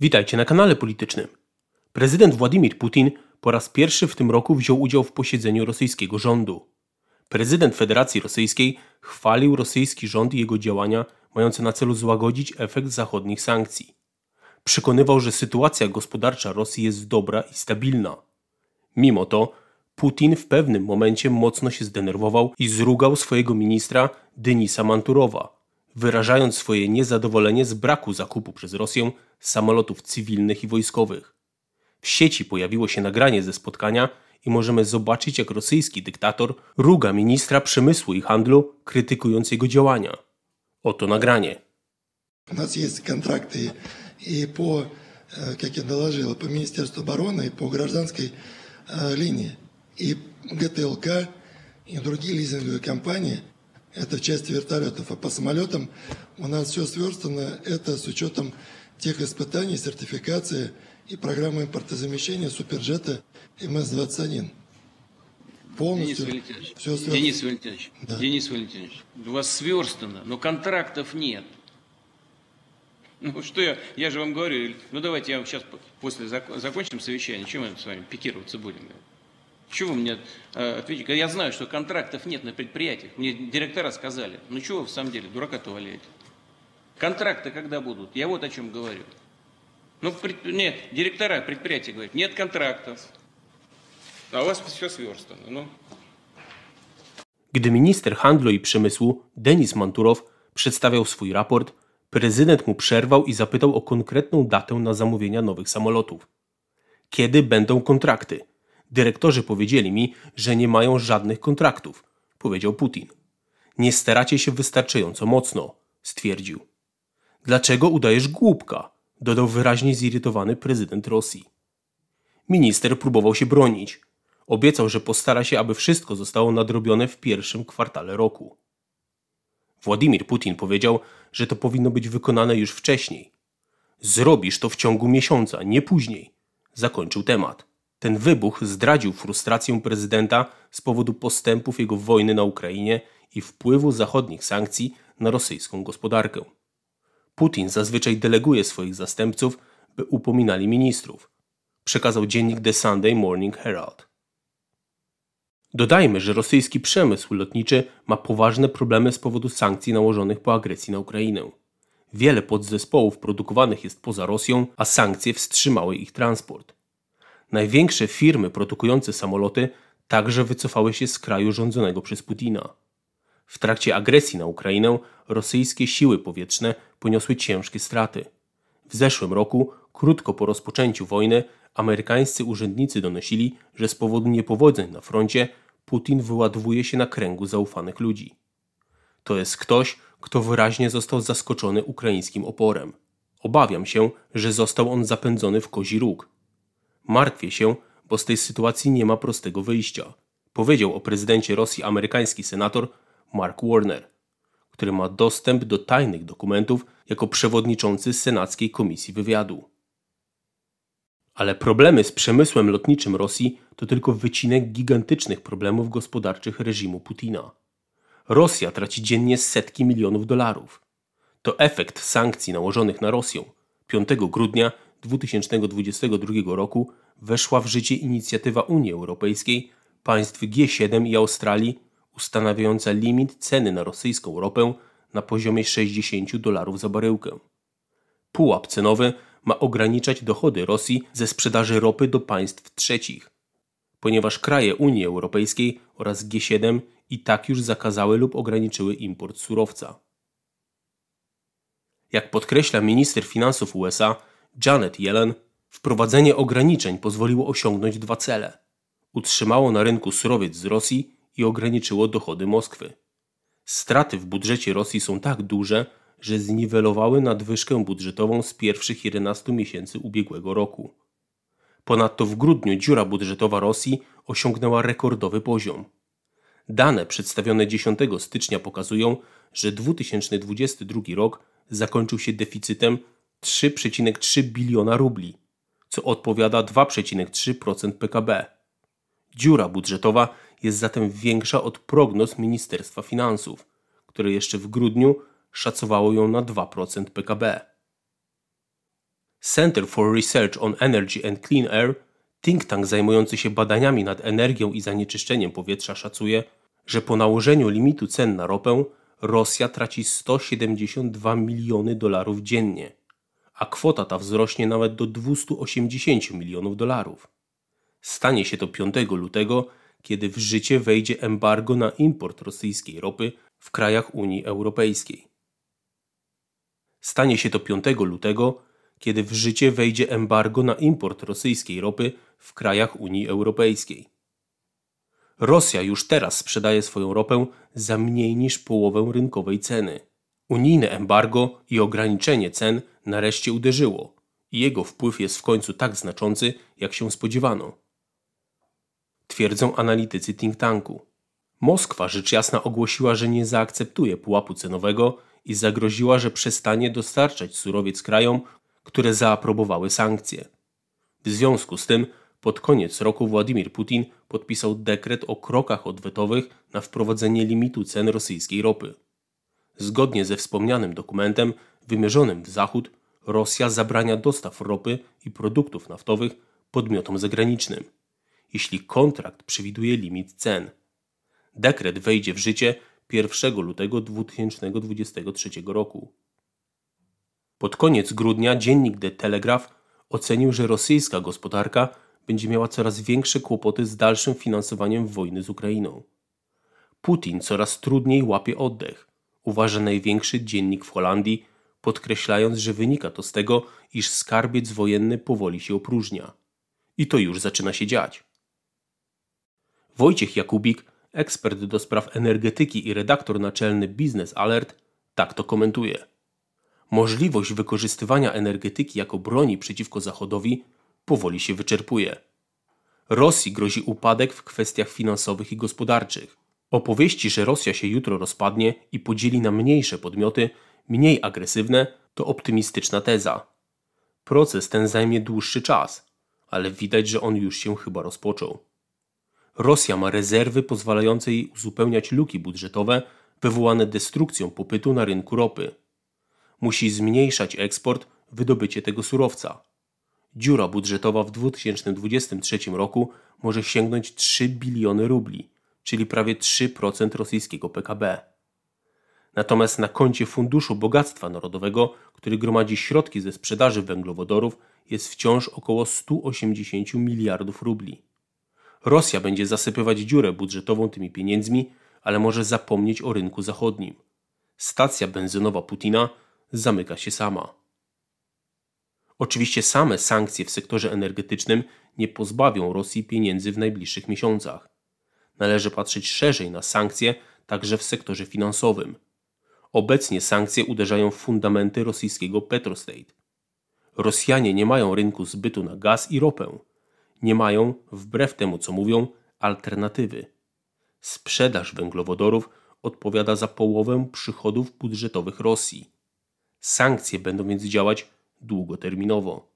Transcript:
Witajcie na kanale politycznym. Prezydent Władimir Putin po raz pierwszy w tym roku wziął udział w posiedzeniu rosyjskiego rządu. Prezydent Federacji Rosyjskiej chwalił rosyjski rząd i jego działania mające na celu złagodzić efekt zachodnich sankcji. Przekonywał, że sytuacja gospodarcza Rosji jest dobra i stabilna. Mimo to Putin w pewnym momencie mocno się zdenerwował i zrugał swojego ministra Denisa Manturowa, wyrażając swoje niezadowolenie z braku zakupu przez Rosję samolotów cywilnych i wojskowych. W sieci pojawiło się nagranie ze spotkania i możemy zobaczyć, jak rosyjski dyktator ruga ministra przemysłu i handlu, krytykując jego działania. Oto nagranie. У нас kontrakty i po, по, jak я доложил, по Министерству i po по гражданской линии. И ГТЛК, и другие лизинговые Это в части вертолетов. А по самолетам у нас все сверстано. Это с учетом тех испытаний, сертификации и программы импортозамещения суперджета МС-21. Полностью Денис Валентинович, все сверстано. Денис Валентинович, да. Денис Валентинович, у вас сверстано, но контрактов нет. Ну что я, я же вам говорю, ну давайте я вам сейчас после закончим совещание, чем мы с вами пикироваться будем? Чего вы мне э, ответите? Я знаю, что контрактов нет на предприятиях. Мне директора сказали. Ну чего вы в самом деле, дурака-то валяете? Контракты когда будут? Я вот о чем говорю. Ну, пред, нет, директора предприятия говорят, нет контрактов. А у вас все сверстано. Ну. Gdy minister handlu i przemysłu Denis Manturow przedstawiał swój raport, prezydent mu przerwał i zapytał o konkretną datę na zamówienia nowych samolotów. Kiedy będą kontrakty? Dyrektorzy powiedzieli mi, że nie mają żadnych kontraktów, powiedział Putin. Nie staracie się wystarczająco mocno, stwierdził. Dlaczego udajesz głupka? dodał wyraźnie zirytowany prezydent Rosji. Minister próbował się bronić. Obiecał, że postara się, aby wszystko zostało nadrobione w pierwszym kwartale roku. Władimir Putin powiedział, że to powinno być wykonane już wcześniej. Zrobisz to w ciągu miesiąca, nie później. Zakończył temat. Ten wybuch zdradził frustrację prezydenta z powodu postępów jego wojny na Ukrainie i wpływu zachodnich sankcji na rosyjską gospodarkę. Putin zazwyczaj deleguje swoich zastępców, by upominali ministrów, przekazał dziennik The Sunday Morning Herald. Dodajmy, że rosyjski przemysł lotniczy ma poważne problemy z powodu sankcji nałożonych po agresji na Ukrainę. Wiele podzespołów produkowanych jest poza Rosją, a sankcje wstrzymały ich transport. Największe firmy produkujące samoloty także wycofały się z kraju rządzonego przez Putina. W trakcie agresji na Ukrainę rosyjskie siły powietrzne poniosły ciężkie straty. W zeszłym roku, krótko po rozpoczęciu wojny, amerykańscy urzędnicy donosili, że z powodu niepowodzeń na froncie Putin wyładowuje się na kręgu zaufanych ludzi. To jest ktoś, kto wyraźnie został zaskoczony ukraińskim oporem. Obawiam się, że został on zapędzony w kozi róg, Martwię się, bo z tej sytuacji nie ma prostego wyjścia. Powiedział o prezydencie Rosji amerykański senator Mark Warner, który ma dostęp do tajnych dokumentów jako przewodniczący Senackiej Komisji Wywiadu. Ale problemy z przemysłem lotniczym Rosji to tylko wycinek gigantycznych problemów gospodarczych reżimu Putina. Rosja traci dziennie setki milionów dolarów. To efekt sankcji nałożonych na Rosję. 5 grudnia 2022 roku weszła w życie inicjatywa Unii Europejskiej, państw G7 i Australii ustanawiająca limit ceny na rosyjską ropę na poziomie 60 dolarów za baryłkę. Pułap cenowy ma ograniczać dochody Rosji ze sprzedaży ropy do państw trzecich, ponieważ kraje Unii Europejskiej oraz G7 i tak już zakazały lub ograniczyły import surowca. Jak podkreśla minister finansów USA, Janet Yellen wprowadzenie ograniczeń pozwoliło osiągnąć dwa cele. Utrzymało na rynku surowiec z Rosji i ograniczyło dochody Moskwy. Straty w budżecie Rosji są tak duże, że zniwelowały nadwyżkę budżetową z pierwszych 11 miesięcy ubiegłego roku. Ponadto w grudniu dziura budżetowa Rosji osiągnęła rekordowy poziom. Dane przedstawione 10 stycznia pokazują, że 2022 rok zakończył się deficytem 3,3 biliona rubli, co odpowiada 2,3% PKB. Dziura budżetowa jest zatem większa od prognoz Ministerstwa Finansów, które jeszcze w grudniu szacowało ją na 2% PKB. Center for Research on Energy and Clean Air, think tank zajmujący się badaniami nad energią i zanieczyszczeniem powietrza, szacuje, że po nałożeniu limitu cen na ropę Rosja traci 172 miliony dolarów dziennie a kwota ta wzrośnie nawet do 280 milionów dolarów. Stanie się to 5 lutego, kiedy w życie wejdzie embargo na import rosyjskiej ropy w krajach Unii Europejskiej. Stanie się to 5 lutego, kiedy w życie wejdzie embargo na import rosyjskiej ropy w krajach Unii Europejskiej. Rosja już teraz sprzedaje swoją ropę za mniej niż połowę rynkowej ceny. Unijne embargo i ograniczenie cen nareszcie uderzyło i jego wpływ jest w końcu tak znaczący, jak się spodziewano. Twierdzą analitycy think tanku. Moskwa rzecz jasna ogłosiła, że nie zaakceptuje pułapu cenowego i zagroziła, że przestanie dostarczać surowiec krajom, które zaaprobowały sankcje. W związku z tym pod koniec roku Władimir Putin podpisał dekret o krokach odwetowych na wprowadzenie limitu cen rosyjskiej ropy. Zgodnie ze wspomnianym dokumentem wymierzonym w Zachód Rosja zabrania dostaw ropy i produktów naftowych podmiotom zagranicznym, jeśli kontrakt przewiduje limit cen. Dekret wejdzie w życie 1 lutego 2023 roku. Pod koniec grudnia dziennik The Telegraph ocenił, że rosyjska gospodarka będzie miała coraz większe kłopoty z dalszym finansowaniem wojny z Ukrainą. Putin coraz trudniej łapie oddech, uważa największy dziennik w Holandii podkreślając, że wynika to z tego, iż skarbiec wojenny powoli się opróżnia. I to już zaczyna się dziać. Wojciech Jakubik, ekspert do spraw energetyki i redaktor naczelny Business Alert, tak to komentuje. Możliwość wykorzystywania energetyki jako broni przeciwko Zachodowi powoli się wyczerpuje. Rosji grozi upadek w kwestiach finansowych i gospodarczych. Opowieści, że Rosja się jutro rozpadnie i podzieli na mniejsze podmioty, mniej agresywne, to optymistyczna teza. Proces ten zajmie dłuższy czas, ale widać, że on już się chyba rozpoczął. Rosja ma rezerwy pozwalające jej uzupełniać luki budżetowe wywołane destrukcją popytu na rynku ropy. Musi zmniejszać eksport, wydobycie tego surowca. Dziura budżetowa w 2023 roku może sięgnąć 3 biliony rubli, czyli prawie 3% rosyjskiego PKB. Natomiast na koncie Funduszu Bogactwa Narodowego, który gromadzi środki ze sprzedaży węglowodorów, jest wciąż około 180 miliardów rubli. Rosja będzie zasypywać dziurę budżetową tymi pieniędzmi, ale może zapomnieć o rynku zachodnim. Stacja benzynowa Putina zamyka się sama. Oczywiście same sankcje w sektorze energetycznym nie pozbawią Rosji pieniędzy w najbliższych miesiącach. Należy patrzeć szerzej na sankcje także w sektorze finansowym – Obecnie sankcje uderzają w fundamenty rosyjskiego Petrostate. Rosjanie nie mają rynku zbytu na gaz i ropę. Nie mają, wbrew temu co mówią, alternatywy. Sprzedaż węglowodorów odpowiada za połowę przychodów budżetowych Rosji. Sankcje będą więc działać długoterminowo.